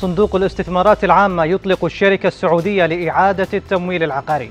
صندوق الاستثمارات العامة يطلق الشركة السعودية لإعادة التمويل العقاري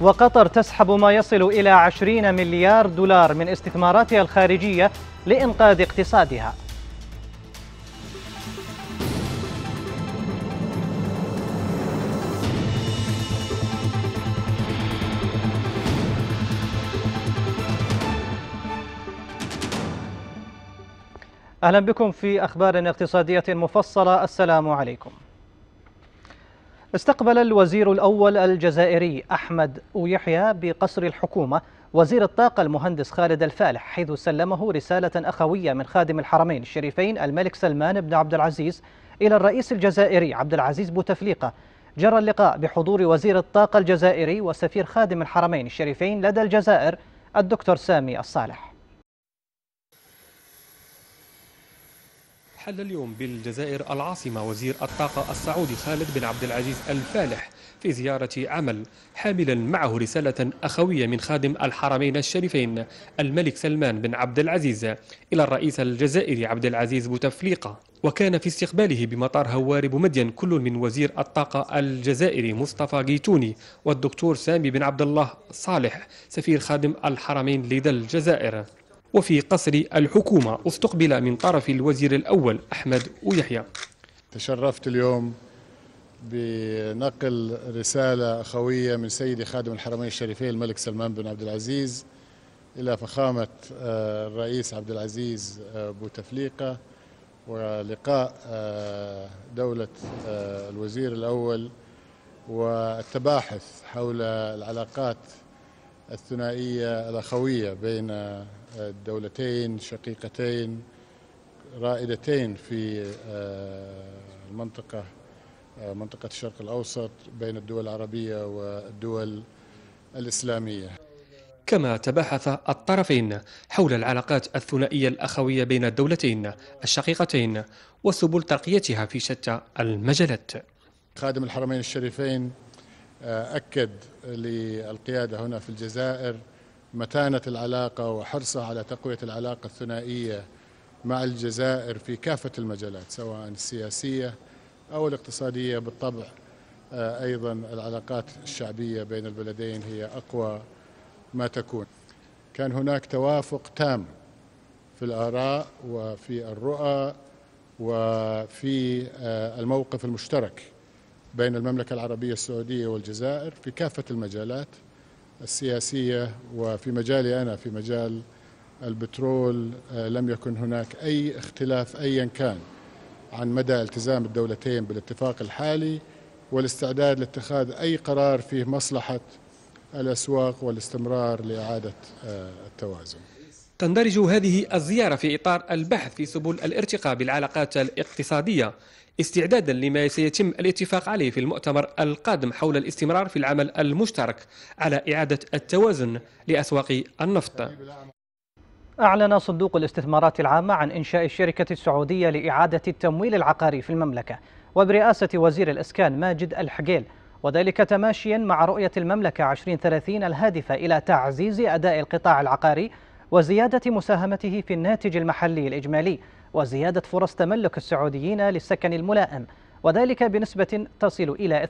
وقطر تسحب ما يصل إلى 20 مليار دولار من استثماراتها الخارجية لإنقاذ اقتصادها أهلا بكم في أخبار اقتصادية مفصلة السلام عليكم استقبل الوزير الأول الجزائري أحمد ويحيى بقصر الحكومة وزير الطاقة المهندس خالد الفالح حيث سلمه رسالة أخوية من خادم الحرمين الشريفين الملك سلمان بن عبد العزيز إلى الرئيس الجزائري عبد العزيز بوتفليقة جرى اللقاء بحضور وزير الطاقة الجزائري وسفير خادم الحرمين الشريفين لدى الجزائر الدكتور سامي الصالح حل اليوم بالجزائر العاصمة وزير الطاقة السعودي خالد بن عبد العزيز الفالح في زيارة عمل حاملا معه رسالة أخوية من خادم الحرمين الشريفين الملك سلمان بن عبد العزيز إلى الرئيس الجزائري عبد العزيز بوتفليقة وكان في استقباله بمطار هواري بمدين كل من وزير الطاقة الجزائري مصطفى جيتوني والدكتور سامي بن عبد الله صالح سفير خادم الحرمين لدى الجزائر وفي قصر الحكومة استقبل من طرف الوزير الأول أحمد ويحيى تشرفت اليوم بنقل رسالة أخوية من سيدي خادم الحرمين الشريفين الملك سلمان بن عبد العزيز إلى فخامة آه، الرئيس عبد العزيز آه، بوتفليقة ولقاء آه، دولة الوزير الأول والتباحث حول العلاقات الثنائية الأخوية بين دولتين شقيقتين رائدتين في آه، المنطقة آه، منطقة الشرق الأوسط بين الدول العربية والدول الإسلامية كما تباحث الطرفين حول العلاقات الثنائية الأخوية بين الدولتين الشقيقتين وسبل ترقيتها في شتى المجالات خادم الحرمين الشريفين آه، أكد للقيادة هنا في الجزائر متانة العلاقة وحرصها على تقوية العلاقة الثنائية مع الجزائر في كافة المجالات سواء السياسية أو الاقتصادية بالطبع آه، أيضا العلاقات الشعبية بين البلدين هي أقوى ما تكون كان هناك توافق تام في الآراء وفي الرؤى وفي آه، الموقف المشترك بين المملكة العربية السعودية والجزائر في كافة المجالات السياسية وفي مجالي أنا في مجال البترول آه، لم يكن هناك أي اختلاف أيا كان عن مدى التزام الدولتين بالاتفاق الحالي والاستعداد لاتخاذ أي قرار فيه مصلحة الأسواق والاستمرار لإعادة آه، التوازن تندرج هذه الزيارة في إطار البحث في سبل الارتقاء بالعلاقات الاقتصادية استعدادا لما سيتم الاتفاق عليه في المؤتمر القادم حول الاستمرار في العمل المشترك على إعادة التوازن لأسواق النفط أعلن صندوق الاستثمارات العامة عن إنشاء الشركة السعودية لإعادة التمويل العقاري في المملكة وبرئاسة وزير الإسكان ماجد الحقيل وذلك تماشيا مع رؤية المملكة 2030 الهادفة إلى تعزيز أداء القطاع العقاري وزيادة مساهمته في الناتج المحلي الإجمالي وزيادة فرص تملك السعوديين للسكن الملائم وذلك بنسبة تصل إلى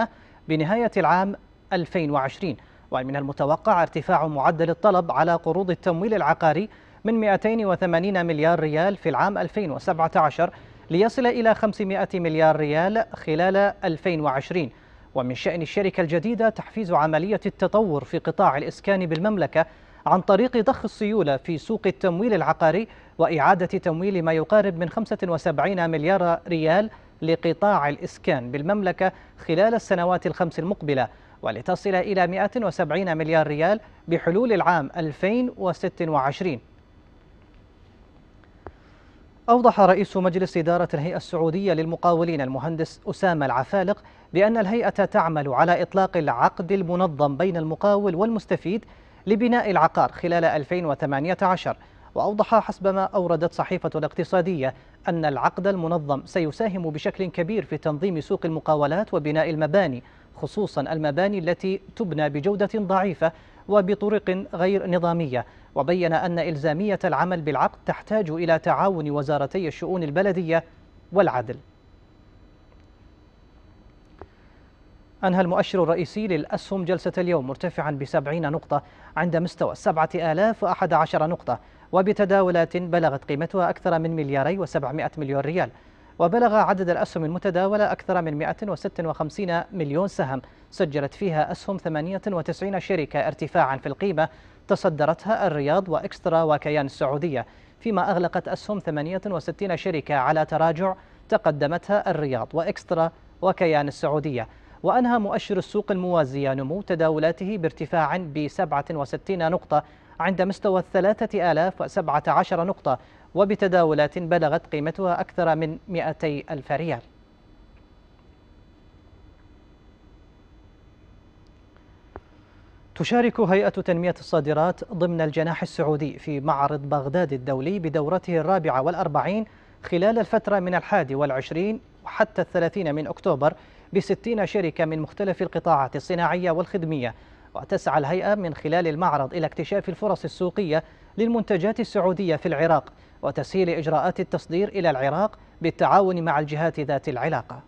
52% بنهاية العام 2020 ومن المتوقع ارتفاع معدل الطلب على قروض التمويل العقاري من 280 مليار ريال في العام 2017 ليصل إلى 500 مليار ريال خلال 2020 ومن شأن الشركة الجديدة تحفيز عملية التطور في قطاع الإسكان بالمملكة عن طريق ضخ السيولة في سوق التمويل العقاري وإعادة تمويل ما يقارب من 75 مليار ريال لقطاع الإسكان بالمملكة خلال السنوات الخمس المقبلة ولتصل إلى 170 مليار ريال بحلول العام 2026 أوضح رئيس مجلس إدارة الهيئة السعودية للمقاولين المهندس أسامة العفالق بأن الهيئة تعمل على إطلاق العقد المنظم بين المقاول والمستفيد لبناء العقار خلال 2018 وأوضح حسبما أوردت صحيفة الاقتصادية أن العقد المنظم سيساهم بشكل كبير في تنظيم سوق المقاولات وبناء المباني خصوصا المباني التي تبنى بجودة ضعيفة وبطرق غير نظامية وبين أن إلزامية العمل بالعقد تحتاج إلى تعاون وزارتي الشؤون البلدية والعدل أنهى المؤشر الرئيسي للأسهم جلسة اليوم مرتفعا بسبعين نقطة عند مستوى سبعة آلاف وأحد عشر نقطة وبتداولات بلغت قيمتها أكثر من ملياري وسبعمائة مليون ريال وبلغ عدد الأسهم المتداولة أكثر من 156 مليون سهم سجلت فيها أسهم 98 شركة ارتفاعا في القيمة تصدرتها الرياض وإكسترا وكيان السعودية فيما أغلقت أسهم 68 شركة على تراجع تقدمتها الرياض وإكسترا وكيان السعودية وأنهى مؤشر السوق الموازية نمو تداولاته بارتفاع ب 67 نقطة عند مستوى 3017 نقطة وبتداولات بلغت قيمتها أكثر من 200 ألف ريال تشارك هيئة تنمية الصادرات ضمن الجناح السعودي في معرض بغداد الدولي بدورته الرابعة والأربعين خلال الفترة من الحادي والعشرين حتى الثلاثين من أكتوبر بستين شركة من مختلف القطاعات الصناعية والخدمية وتسعى الهيئة من خلال المعرض إلى اكتشاف الفرص السوقية للمنتجات السعودية في العراق وتسهيل إجراءات التصدير إلى العراق بالتعاون مع الجهات ذات العلاقة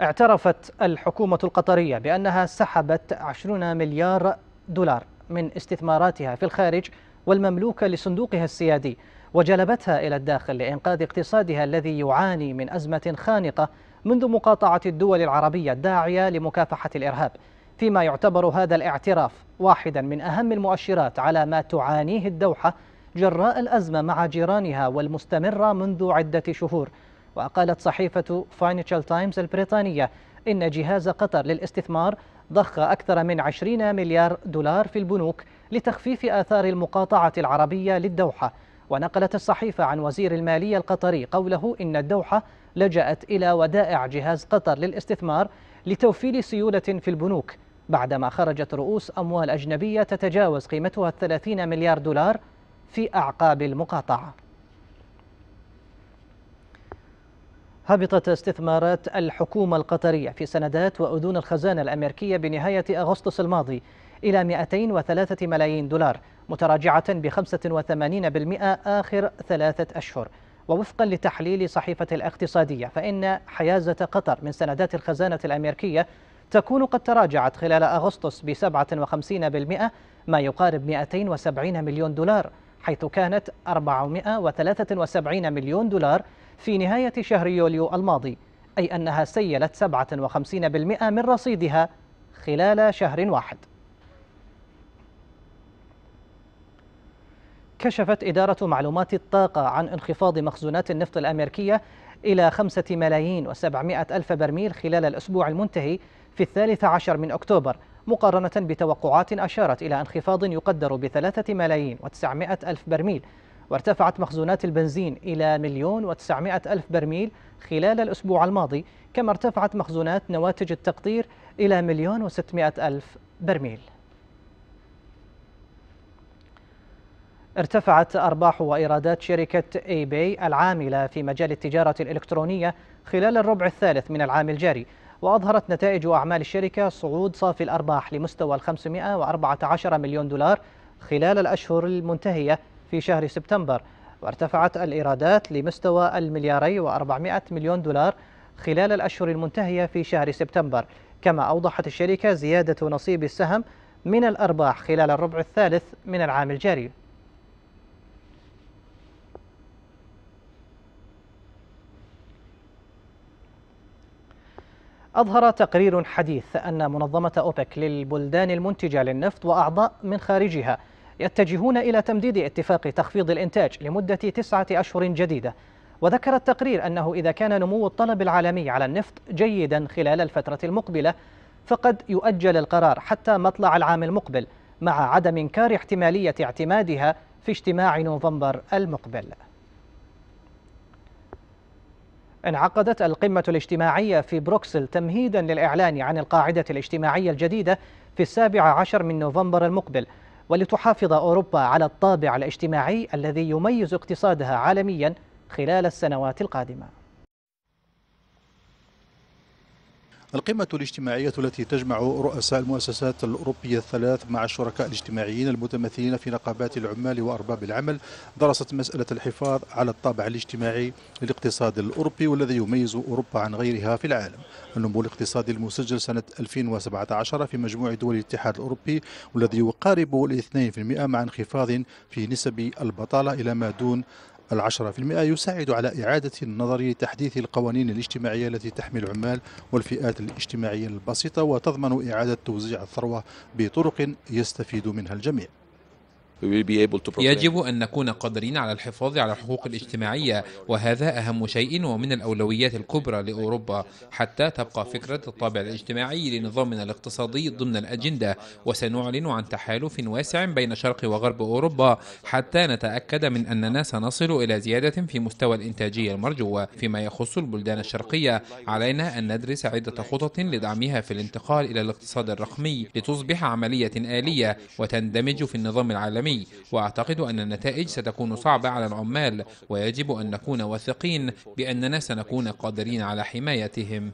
اعترفت الحكومة القطرية بأنها سحبت 20 مليار دولار من استثماراتها في الخارج والمملوكة لصندوقها السيادي وجلبتها إلى الداخل لإنقاذ اقتصادها الذي يعاني من أزمة خانقة منذ مقاطعة الدول العربية الداعية لمكافحة الإرهاب فيما يعتبر هذا الاعتراف واحدا من أهم المؤشرات على ما تعانيه الدوحة جراء الأزمة مع جيرانها والمستمرة منذ عدة شهور وقالت صحيفة فاينانشال تايمز البريطانية إن جهاز قطر للاستثمار ضخ أكثر من 20 مليار دولار في البنوك لتخفيف آثار المقاطعة العربية للدوحة ونقلت الصحيفة عن وزير المالية القطري قوله إن الدوحة لجأت إلى ودائع جهاز قطر للاستثمار لتوفير سيولة في البنوك بعدما خرجت رؤوس أموال أجنبية تتجاوز قيمتها 30 مليار دولار في أعقاب المقاطعة هبطت استثمارات الحكومة القطرية في سندات وأذون الخزانة الأمريكية بنهاية أغسطس الماضي إلى 203 ملايين دولار متراجعة ب 85% آخر ثلاثة أشهر ووفقا لتحليل صحيفة الاقتصادية فإن حيازة قطر من سندات الخزانة الأمريكية تكون قد تراجعت خلال أغسطس ب 57% ما يقارب 270 مليون دولار حيث كانت 473 مليون دولار في نهاية شهر يوليو الماضي أي أنها سيلت 57% من رصيدها خلال شهر واحد كشفت إدارة معلومات الطاقة عن انخفاض مخزونات النفط الأمريكية إلى خمسة ملايين وسبعمائة ألف برميل خلال الأسبوع المنتهي في الثالث عشر من أكتوبر مقارنة بتوقعات أشارت إلى انخفاض يقدر بثلاثة ملايين وتسعمائة ألف برميل وارتفعت مخزونات البنزين إلى مليون وتسعمائة ألف برميل خلال الأسبوع الماضي كما ارتفعت مخزونات نواتج التقطير إلى مليون وستمائة ألف برميل ارتفعت أرباح وإيرادات شركة اي باي العاملة في مجال التجارة الإلكترونية خلال الربع الثالث من العام الجاري وأظهرت نتائج أعمال الشركة صعود صافي الأرباح لمستوى 514 مليون دولار خلال الأشهر المنتهية في شهر سبتمبر وارتفعت الإيرادات لمستوى الملياري و400 مليون دولار خلال الأشهر المنتهية في شهر سبتمبر كما أوضحت الشركة زيادة نصيب السهم من الأرباح خلال الربع الثالث من العام الجاري أظهر تقرير حديث أن منظمة أوبك للبلدان المنتجة للنفط وأعضاء من خارجها يتجهون إلى تمديد اتفاق تخفيض الإنتاج لمدة تسعة أشهر جديدة وذكر التقرير أنه إذا كان نمو الطلب العالمي على النفط جيدا خلال الفترة المقبلة فقد يؤجل القرار حتى مطلع العام المقبل مع عدم إنكار احتمالية اعتمادها في اجتماع نوفمبر المقبل انعقدت القمة الاجتماعية في بروكسل تمهيدا للإعلان عن القاعدة الاجتماعية الجديدة في السابع عشر من نوفمبر المقبل ولتحافظ أوروبا على الطابع الاجتماعي الذي يميز اقتصادها عالميا خلال السنوات القادمة القمة الاجتماعية التي تجمع رؤساء المؤسسات الأوروبية الثلاث مع الشركاء الاجتماعيين المتمثلين في نقابات العمال وأرباب العمل درست مسألة الحفاظ على الطابع الاجتماعي للاقتصاد الأوروبي والذي يميز أوروبا عن غيرها في العالم النمو الاقتصادي المسجل سنة 2017 في مجموع دول الاتحاد الأوروبي والذي يقارب في 2% مع انخفاض في نسب البطالة إلى ما دون العشرة في المئة يساعد على إعادة النظر لتحديث القوانين الاجتماعية التي تحمي العمال والفئات الاجتماعية البسيطة وتضمن إعادة توزيع الثروة بطرق يستفيد منها الجميع يجب أن نكون قادرين على الحفاظ على الحقوق الاجتماعية وهذا أهم شيء ومن الأولويات الكبرى لأوروبا حتى تبقى فكرة الطابع الاجتماعي لنظامنا الاقتصادي ضمن الأجندة وسنعلن عن تحالف واسع بين شرق وغرب أوروبا حتى نتأكد من أننا سنصل إلى زيادة في مستوى الإنتاجية المرجوة فيما يخص البلدان الشرقية علينا أن ندرس عدة خطط لدعمها في الانتقال إلى الاقتصاد الرقمي لتصبح عملية آلية وتندمج في النظام العالمي العالمي وأعتقد أن النتائج ستكون صعبة على العمال ويجب أن نكون واثقين بأننا سنكون قادرين على حمايتهم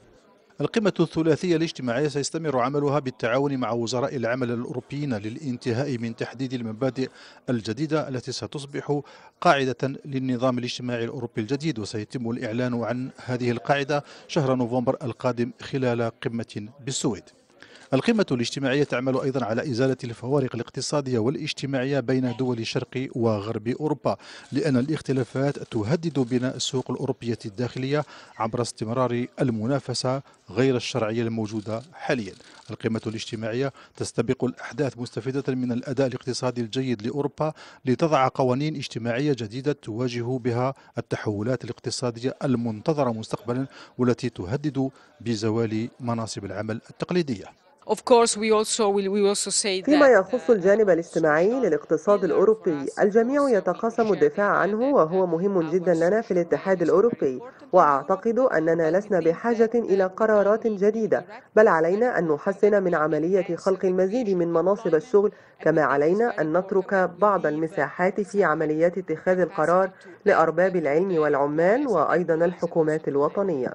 القمة الثلاثية الاجتماعية سيستمر عملها بالتعاون مع وزراء العمل الأوروبيين للانتهاء من تحديد المبادئ الجديدة التي ستصبح قاعدة للنظام الاجتماعي الأوروبي الجديد وسيتم الإعلان عن هذه القاعدة شهر نوفمبر القادم خلال قمة بالسويد القمة الاجتماعية تعمل أيضا على إزالة الفوارق الاقتصادية والاجتماعية بين دول شرق وغرب أوروبا لأن الاختلافات تهدد بناء السوق الأوروبية الداخلية عبر استمرار المنافسة غير الشرعية الموجودة حاليا القمة الاجتماعية تستبق الأحداث مستفيدة من الأداء الاقتصادي الجيد لأوروبا لتضع قوانين اجتماعية جديدة تواجه بها التحولات الاقتصادية المنتظرة مستقبلا والتي تهدد بزوال مناصب العمل التقليدية فيما يخص الجانب الاجتماعي uh, للاقتصاد الأوروبي الجميع يتقاسم الدفاع عنه وهو مهم جدا لنا في الاتحاد الأوروبي وأعتقد أننا لسنا بحاجة إلى قرارات جديدة بل علينا أن نحسن من عملية خلق المزيد من مناصب الشغل كما علينا أن نترك بعض المساحات في عمليات اتخاذ القرار لأرباب العلم والعمال وأيضا الحكومات الوطنية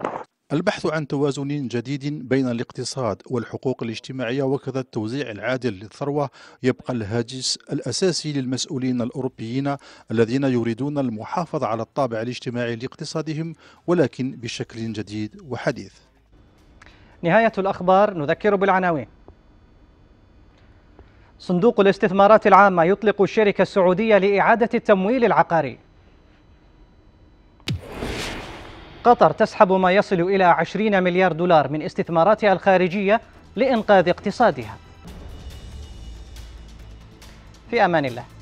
البحث عن توازن جديد بين الاقتصاد والحقوق الاجتماعية وكذا التوزيع العادل للثروة يبقى الهاجس الأساسي للمسؤولين الأوروبيين الذين يريدون المحافظة على الطابع الاجتماعي لاقتصادهم ولكن بشكل جديد وحديث نهاية الأخبار نذكر بالعناوين صندوق الاستثمارات العامة يطلق الشركة السعودية لإعادة التمويل العقاري قطر تسحب ما يصل إلى 20 مليار دولار من استثماراتها الخارجية لإنقاذ اقتصادها في أمان الله